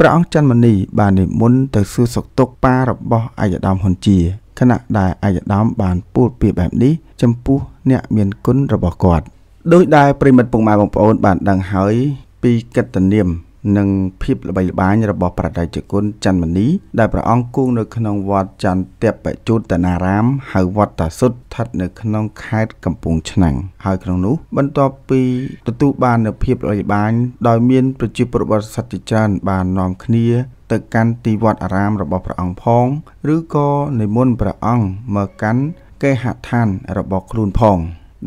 ព្រះអង្គច័ន្ទមនីបាននិមន្តទៅសួរសុខទុក្ខប៉ារបស់អាយដាមហ៊ុនជាខណៈដែលអាយដាមបានពោលពាក្យបែបនេះចំពោះអ្នកមានគុណរបស់គាត់ដោយដែលប្រិមិត្តពុកម៉ែបងប្អូន បានដឹងហើយ ពីកិត្តិនាមនិងភាពល្បីល្បាញរបស់ប្រដេជគុណច័ន្ទមនីដែលព្រះអង្គគង់នៅក្នុងវត្តចន្ទបជូតនារាមហៅវត្តតាសុទ្ធស្ថិតនៅក្នុងខេត្តកំពង់ឆ្នាំងហើយក្នុងនោះបន្ទាប់ពីទទួលបាននូវភាពល្បីល្បាញដោយមានប្រជាពលរដ្ឋសត្វជាច្រើនបាននាំគ្នា ទៅកាន់ទីវត្តអារាមរបស់ព្រះអង្គផង ឬក៏និមន្តព្រះអង្គមកកាន់គេហដ្ឋានរបស់ខ្លួនផង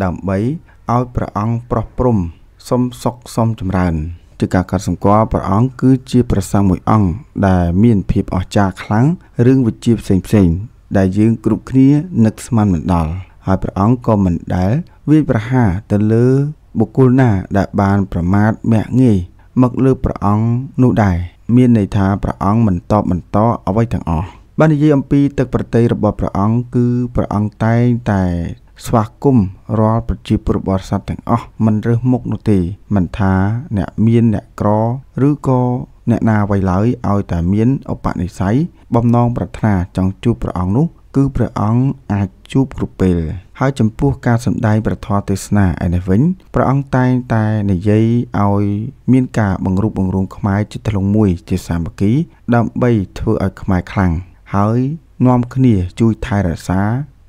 ដើម្បីឲ្យព្រះអង្គប្រោះព្រំសុំសុខសុំចម្រើនជាការកត់សម្គាល់ព្រះអង្គគឺជាព្រះសង្ឃមួយអង្គដែលមានភាពអស្ចារ្យខ្លាំងរឿងវិជ្ជាផ្សេងផ្សេងដែលយើងគ្រប់គ្នានឹកស្មានមិនដល់ហើយព្រះអង្គក៏មិនដែលវាយប្រហារទៅលើបុគ្គលណាដែលបានប្រមាថមាក់ងាយមកលើព្រះអង្គនោះដែរមានន័យថាព្រះអង្គមិនតបបន្តអ្វីទាំងអស់បាននិយាយអំពីទឹកប្រតិយរបស់ព្រះអង្គគឺព្រះអង្គតែងតែស្វាគមន៍រាល់ប្រជាពលរដ្ឋសត្វទាំងអស់មិនរើសមុខនោះទេមិនថាអ្នកមានអ្នកក្រឬក៏អ្នកណាអ្វីឡើយឲ្យតែមានឧបនិស្ស័យបំណងប្រាថ្នាចង់ជួបព្រះអង្គនោះគឺព្រះអង្គអាចជួបគ្រប់ពេលហើយចំពោះការសម្ដែងព្រះធម៌ទេសនាឯនេះវិញព្រះអង្គតែងតែនិយាយឲ្យ មានការបង្រួបបង្រួមខ្មែរជាធ្លុងមួយជាសាមគ្គីដើម្បី ធ្វើឲ្យខ្មែរខ្លាំងហើយនាំគ្នាជួយថែរក្សា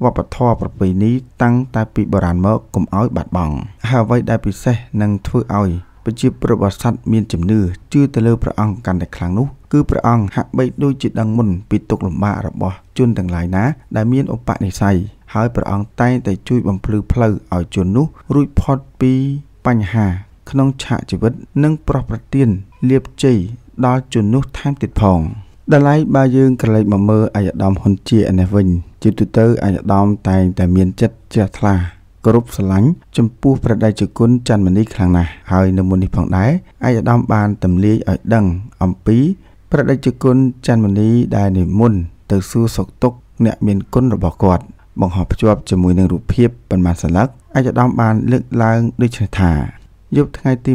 វប្បធម៌ប្រពៃណីតាំងតែពីបុរាណមកកុំឲ្យបាត់បង់ហើយអ្វីដែលពិសេសនឹងធ្វើឲ្យប្រជាប្រដ្ឋបរិស័ទមានជំនឿជឿទៅលើព្រះអង្គកាន់តែខ្លាំងនោះគឺព្រះអង្គហាក់បីដូចជាដឹងមុនពីទុកលំបាករបស់ជនទាំងឡាយណា ដែលមានឧបនិស្ស័យហើយព្រះអង្គតែងតែជួយបំភ្លឺផ្លូវឲ្យជននោះរួចផុតពីបញ្ហាក្នុងឆាកជីវិតនិងប្រោះប្រទានលៀបជ័យដល់ជននោះថែមទៀតផងដល់ឡៃបើយើងក្រឡេកមកមើលអាយដាមហ៊ុនជានេះវិញជាទូទៅអាយដាមតែងតែមានចិត្តជ្រះថ្លាគោរពស្រឡាញ់ចំពោះព្រះតេជគុណច័ន្ទមនីខ្លាំងណាស់ហើយនៅមុននេះផងដែរអាយដាមបានទម្លាយឲ្យដឹងអំពីព្រះតេជគុណច័ន្ទមនីដែលនិមន្តទៅសួរសុខទុក្ខអ្នកមានគុណរបស់គាត់បង្ហោះភ្ជាប់ជាមួយនឹងរូបភាពបន្មាសន្លឹកអាយដាមបានលើកឡើងដូចនេះថាយប់ថ្ងៃទី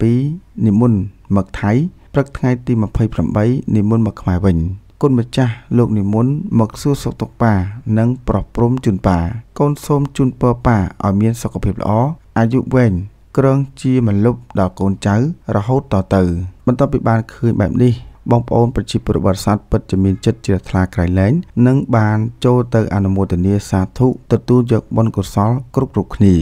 27និមន្តមកថៃព្រឹកថ្ងៃទី28និមន្តមកខ្មែរវិញគុណម្ចាស់លោកនិមន្តមកសួរសុខទុក្ខប៉ានិងប្រោះព្រំជូនប៉ាកូនសូមជូនពរប៉ាឲ្យមានសុខភាពល្អអាយុវែងក្រងជាមលុបដល់កូនចៅ រហូតតទៅ បន្ទាប់ពីបានឃើញបែបនេះបងប្អូនប្រជាពលរដ្ឋសាស្ត្រពិត ជាមានចិត្តជ្រះថ្លាក្រៃលែងនិងបានចូលទៅអនុមោទនាសាធុទទួលយកបុណ្យកុសលគ្រប់គ្រប់គ្នា